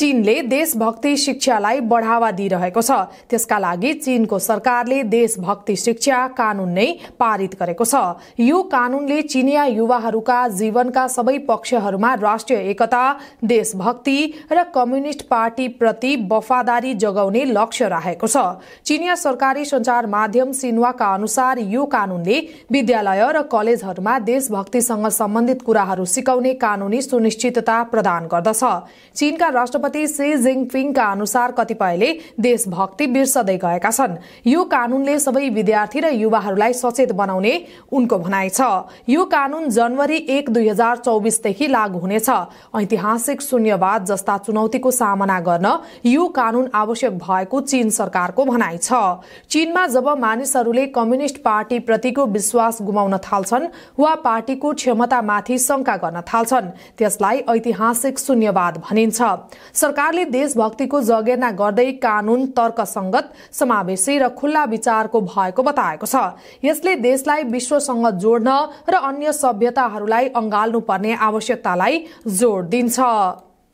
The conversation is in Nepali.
चीनले देशभक्ति शिक्षालाई बढावा दिइरहेको छ त्यसका लागि चीनको सरकारले देशभक्ति शिक्षा कानून नै पारित गरेको छ यो कानूनले चिनिया युवाहरूका जीवनका सबै पक्षहरूमा राष्ट्रिय एकता देशभक्ति र कम्युनिस्ट पार्टीप्रति वफादारी जगाउने लक्ष्य राखेको छ चिनिया सरकारी संचार माध्यम सिन्वाका अनुसार यो कानूनले विद्यालय र कलेजहरूमा देशभक्तिसँग सम्बन्धित कुराहरू सिकाउने कानूनी सुनिश्चितता प्रदान गर्दछ चीनका राष्ट्रपति राष्ट्रपति सी जिङपिङका अनुसार कतिपयले देशभक्ति बिर्सदै गएका छन् यो कानूनले सबै विद्यार्थी र युवाहरूलाई सचेत बनाउने उनको भनाइ छ यो कानून जनवरी एक दुई हजार चौबिसदेखि लागू हुनेछ ऐतिहासिक शून्यवाद जस्ता चुनौतीको सामना गर्न यो कानून आवश्यक भएको चीन सरकारको भनाइ छ चीनमा जब मानिसहरूले कम्युनिष्ट प्रतिको विश्वास गुमाउन थाल्छन् वा पार्टीको क्षमतामाथि शंका गर्न थाल्छन् त्यसलाई ऐतिहासिक शून्यवाद भनिन्छ सरकारले देशभक्तिको जगेर्ना गर्दै कानून तर्कसंगत समावेशी र खुल्ला विचारको भएको बताएको छ यसले देशलाई विश्वसँग जोड्न र अन्य सभ्यताहरूलाई पर्ने आवश्यकतालाई जोड दिन्छ